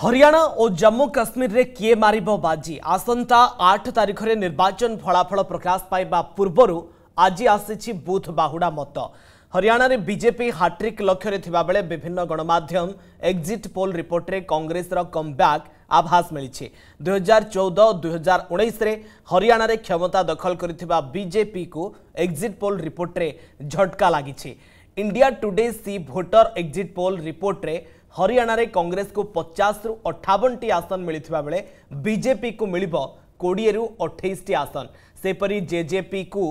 হরিয়ানা ও জম্মু কাশ্মীরে কিয়ে মারিব বাজি আসন্তা আট তারিখে নির্বাচন ফলাফল প্রকাশ পাইবা পূর্বর আজি আসিছি বুথ বাহুড়া মত হরিয়ানার বিজেপি হাট্রিক লক্ষ্যে থাকবে বিভিন্ন গণমাধ্যম এক্সিট পোল রিপোর্টে কংগ্রেসর কমব্যাক আভাস মিছে দুই হাজার চৌদ দুই হাজার উনিশে হরিয়ানার ক্ষমতা দখল করে বিজেপি কু এক্সিট পোল রিপোর্টে ঝটকা লাগিছে India Today C voter exit poll রিপোর্টে हरियाणा कंग्रेस को पचास रु अठावन टी आसन मिलता बेले बीजेपी को मिल कोड़े अठाईस टी आसन सेपरी जेजेपी को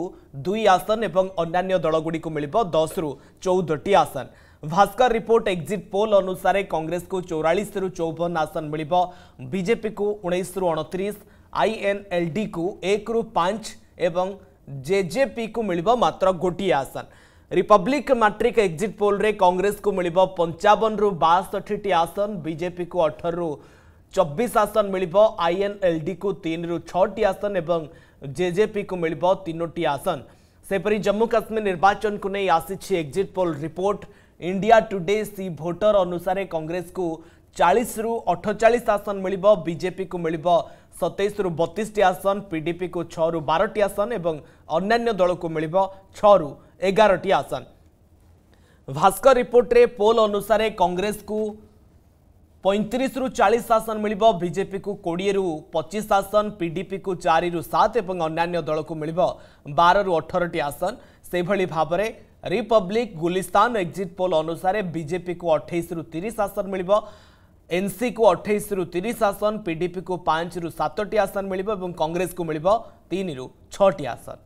दुई आसन और अन्न्य दलगुड़ी को मिल दस रु चौदी आसन भास्कर रिपोर्ट एक्जिट पोल अनुसार कंग्रेस को चौरास रु चौवन आसन मिल बीजेपी को उन्नीस रु अणतीस डी को एक रु पांच एवं जेजेपी को मिल मात्र गोटे आसन रिपब्लिक मैट्रिक एक्जिट पोल रे कांग्रेस को मिल पंचावन रु बासठी आसन बीजेपी को अठर रु चबीस आसन मिल आईएनएलडी को तीन रु छसन एवं जेजेपी को मिल आसन सेपरी जम्मू काश्मीर निर्वाचन को नहीं आसी exit poll report India Today C voter अनुसार कांग्रेस को चालीस रु अठचा आसन मिल बीजेपी को मिल सतईस रु बतीस आसन पीडीपी को छु बार आसन और अन्न्य दल को मिल छु एगारटी आसन भास्कर रिपोर्ट रे पोल अनुसार कांग्रेस को पैंतीस रु चालीस आसन मिल बीजेपी को कोड़े रु पचिश आसन पीडीपी को चारि रु सात और अन्य दल को मिल बार अठर टी आसन से भाव में रिपब्लिक गुलिस्तान एक्जिट पोल अनुसार बीजेपी को अठाई रु तीस आसन मिल एनसी को अठाईस रु तीस आसन पीडीपी को पाँच रु सतटी आसन मिल कंग्रेस को मिल तीन रु छ आसन